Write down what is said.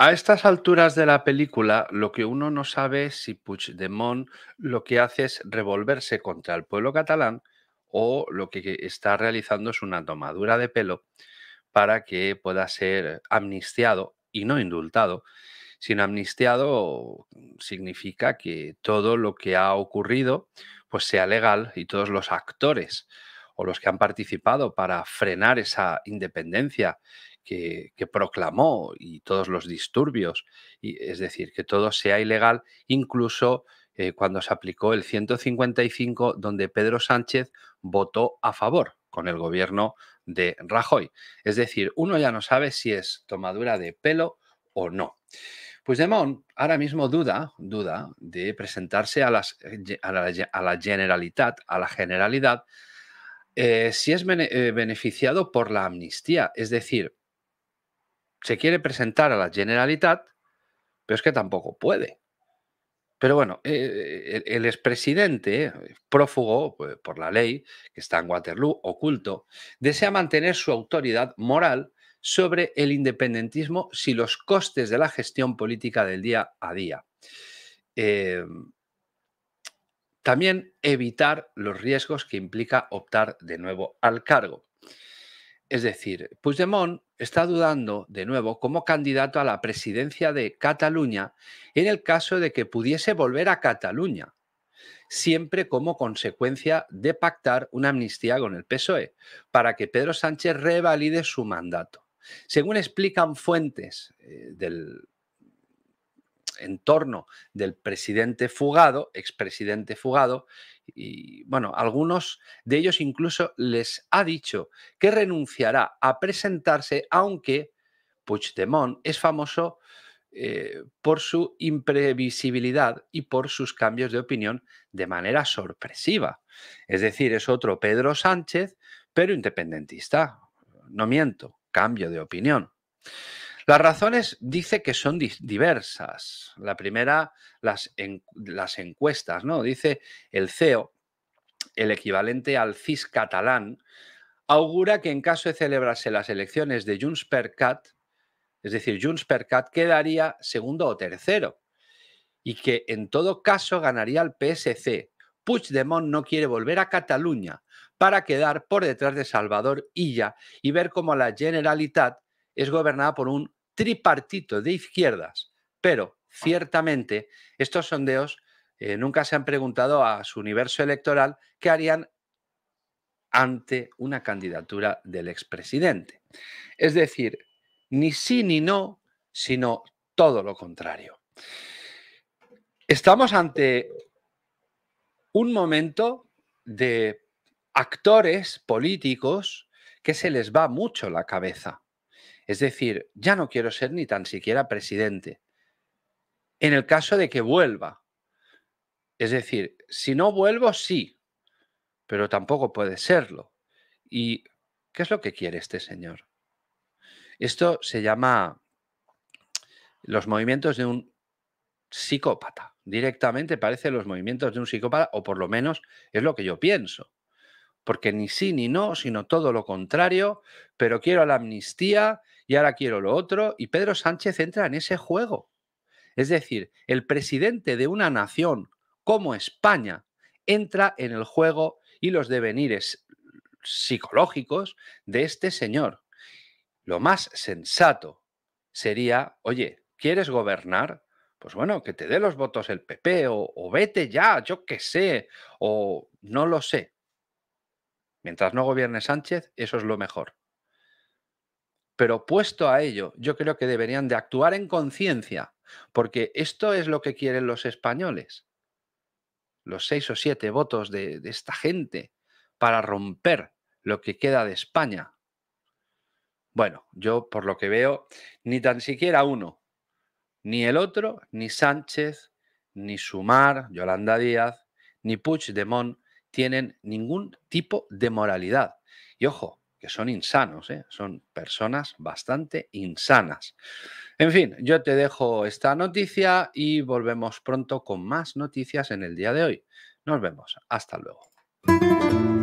A estas alturas de la película, lo que uno no sabe es si Puigdemont lo que hace es revolverse contra el pueblo catalán o lo que está realizando es una tomadura de pelo para que pueda ser amnistiado y no indultado. Sin amnistiado significa que todo lo que ha ocurrido pues sea legal y todos los actores o los que han participado para frenar esa independencia que, proclamó y todos los disturbios, y, es decir, que todo sea ilegal, incluso eh, cuando se aplicó el 155, donde Pedro Sánchez votó a favor con el gobierno de Rajoy. Es decir, uno ya no sabe si es tomadura de pelo o no. Pues Demón ahora mismo duda, duda de presentarse a, eh, la, a la Generalitat, a la Generalidad, eh, si es eh, beneficiado por la amnistía. Es decir, se quiere presentar a la Generalitat, pero es que tampoco puede. Pero bueno, eh, el, expresidente, prófugo pues, por la ley, que está en Waterloo, oculto, desea mantener su autoridad moral sobre el independentismo si los costes de la gestión política del día a día. También evitar los riesgos que implica optar de nuevo al cargo. Es decir, Puigdemont está dudando de nuevo como candidato a la presidencia de Cataluña en el caso de que pudiese volver a Cataluña, siempre como consecuencia de pactar una amnistía con el PSOE, para que Pedro Sánchez revalide su mandato. Según explican fuentes eh, del en torno del presidente fugado, expresidente fugado, y bueno, algunos de ellos incluso les ha dicho que renunciará a presentarse, aunque Puigdemont es famoso eh, por su imprevisibilidad y por sus cambios de opinión de manera sorpresiva. Es decir, es otro Pedro Sánchez, pero independentista. No miento, cambio de opinión. Las razones dice que son diversas. La primera, las, las encuestas, ¿no? Dice el CEO, el equivalente al CIS catalán, augura que en caso de celebrarse las elecciones de Junts per Cat, es decir, Junts per Cat quedaría segundo o tercero y que en todo caso ganaría el PSC. Puigdemont no quiere volver a Cataluña para quedar por detrás de Salvador Illa y ver cómo la Generalitat es gobernada por un tripartito de izquierdas, pero ciertamente estos sondeos eh, nunca se han preguntado a su universo electoral qué harían ante una candidatura del expresidente. Es decir, ni sí ni no, sino todo lo contrario. Estamos ante un momento de actores políticos que se les va mucho la cabeza. Es decir, ya no quiero ser ni tan siquiera presidente. En el caso de que vuelva. Es decir, si no vuelvo, sí, pero tampoco puede serlo. ¿Y qué es lo que quiere este señor? Esto se llama los movimientos de un psicópata. Directamente parece los movimientos de un psicópata, o por lo menos es lo que yo pienso. Porque ni sí ni no, sino todo lo contrario, pero quiero la amnistía y ahora quiero lo otro, y Pedro Sánchez entra en ese juego. Es decir, el presidente de una nación como España entra en el juego y los devenires psicológicos de este señor. Lo más sensato sería, oye, ¿quieres gobernar? Pues bueno, que te dé los votos el PP o, vete ya, yo qué sé, o no lo sé. Mientras no gobierne Sánchez, eso es lo mejor. Pero puesto a ello, yo creo que deberían de actuar en conciencia, porque esto es lo que quieren los españoles. Los seis o siete votos de, de esta gente para romper lo que queda de España. Bueno, yo por lo que veo, ni tan siquiera uno, ni el otro, ni Sánchez, ni Sumar, Yolanda Díaz, ni Puigdemont tienen ningún tipo de moralidad. Y ojo, que son insanos, ¿eh? son personas bastante insanas. En fin, yo te dejo esta noticia y volvemos pronto con más noticias en el día de hoy. Nos vemos, hasta luego.